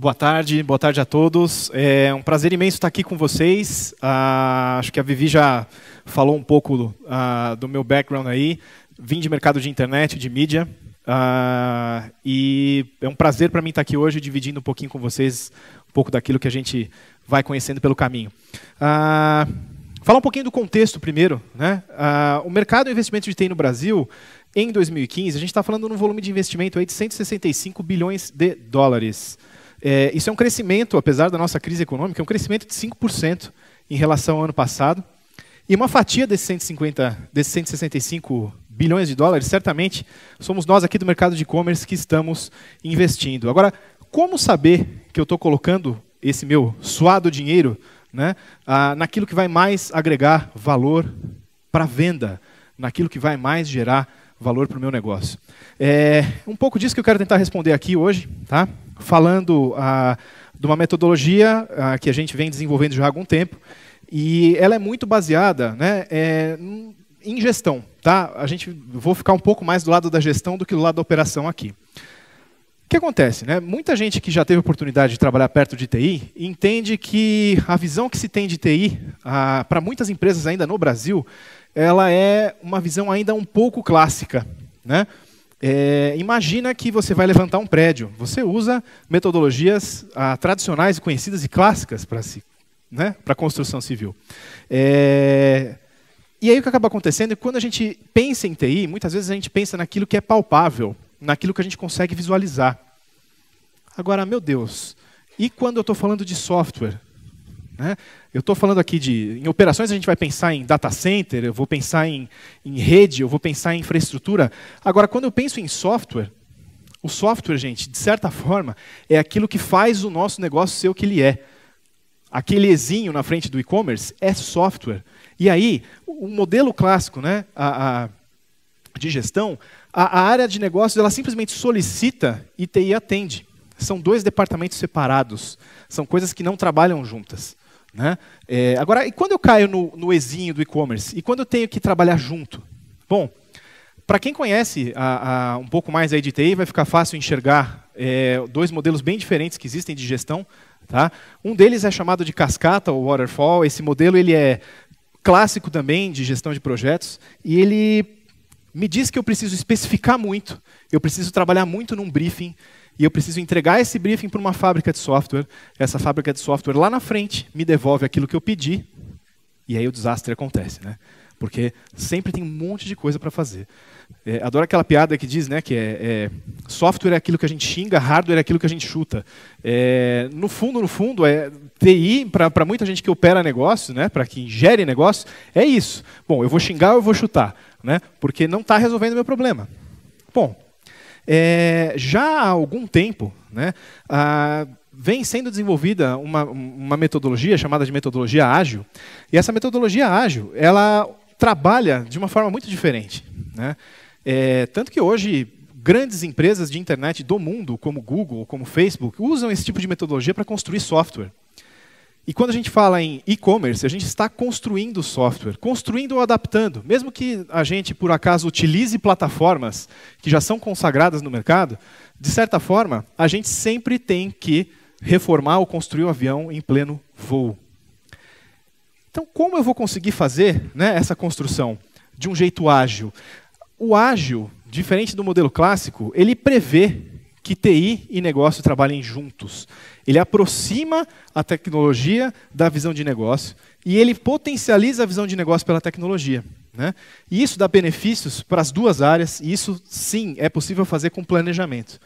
Boa tarde, boa tarde a todos. É um prazer imenso estar aqui com vocês. Ah, acho que a Vivi já falou um pouco ah, do meu background aí. Vim de mercado de internet, de mídia. Ah, e é um prazer para mim estar aqui hoje dividindo um pouquinho com vocês um pouco daquilo que a gente vai conhecendo pelo caminho. Ah, falar um pouquinho do contexto primeiro. Né? Ah, o mercado de investimento de TI no Brasil em 2015, a gente está falando num volume de investimento aí de 165 bilhões de dólares. É, isso é um crescimento, apesar da nossa crise econômica, é um crescimento de 5% em relação ao ano passado. E uma fatia desses 150, desses 165 bilhões de dólares, certamente somos nós aqui do mercado de e-commerce que estamos investindo. Agora, como saber que eu estou colocando esse meu suado dinheiro né, naquilo que vai mais agregar valor para venda, naquilo que vai mais gerar valor para o meu negócio? É um pouco disso que eu quero tentar responder aqui hoje, tá? falando ah, de uma metodologia ah, que a gente vem desenvolvendo já há algum tempo, e ela é muito baseada né, é, em gestão. Tá? A gente vou ficar um pouco mais do lado da gestão do que do lado da operação aqui. O que acontece? Né? Muita gente que já teve oportunidade de trabalhar perto de TI entende que a visão que se tem de TI, ah, para muitas empresas ainda no Brasil, ela é uma visão ainda um pouco clássica. Né? É, imagina que você vai levantar um prédio. Você usa metodologias ah, tradicionais, conhecidas e clássicas para si, né, construção civil. É, e aí o que acaba acontecendo é que quando a gente pensa em TI, muitas vezes a gente pensa naquilo que é palpável, naquilo que a gente consegue visualizar. Agora, meu Deus, e quando eu estou falando de software? Né? Eu estou falando aqui de. Em operações a gente vai pensar em data center, eu vou pensar em, em rede, eu vou pensar em infraestrutura. Agora, quando eu penso em software, o software, gente, de certa forma, é aquilo que faz o nosso negócio ser o que ele é. Aquele ezinho na frente do e-commerce é software. E aí, o modelo clássico né, a, a de gestão, a, a, área de negócios ela simplesmente solicita e TI atende. São dois departamentos separados. São coisas que não trabalham juntas. Né? É, agora, e quando eu caio no, no exinho do e-commerce? E quando eu tenho que trabalhar junto? Bom, para quem conhece a, a, um pouco mais aí de TI, vai ficar fácil enxergar é, dois modelos bem diferentes que existem de gestão. Tá? Um deles é chamado de cascata ou waterfall. Esse modelo ele é clássico também de gestão de projetos e ele me diz que eu preciso especificar muito, eu preciso trabalhar muito num briefing, e eu preciso entregar esse briefing para uma fábrica de software. Essa fábrica de software lá na frente me devolve aquilo que eu pedi, e aí o desastre acontece, né? Porque sempre tem um monte de coisa para fazer. É, adoro aquela piada que diz né, que é, é, software é aquilo que a gente xinga, hardware é aquilo que a gente chuta. É, no fundo, no fundo, é TI, para muita gente que opera negócio, né, para quem gere negócio, é isso. Bom, eu vou xingar, eu vou chutar né? porque não está resolvendo o meu problema. Bom, é, já há algum tempo, né, a, vem sendo desenvolvida uma, uma metodologia chamada de metodologia ágil, e essa metodologia ágil, ela trabalha de uma forma muito diferente. Né? É, tanto que hoje grandes empresas de internet do mundo, como Google, como Facebook, usam esse tipo de metodologia para construir software. E quando a gente fala em e-commerce, a gente está construindo software, construindo ou adaptando. Mesmo que a gente, por acaso, utilize plataformas que já são consagradas no mercado, de certa forma, a gente sempre tem que reformar ou construir o um avião em pleno voo. Então, como eu vou conseguir fazer né, essa construção de um jeito ágil? O ágil, diferente do modelo clássico, ele prevê que TI e negócio trabalhem juntos. Ele aproxima a tecnologia da visão de negócio e ele potencializa a visão de negócio pela tecnologia. Né? E isso dá benefícios para as duas áreas, e isso sim é possível fazer com planejamento.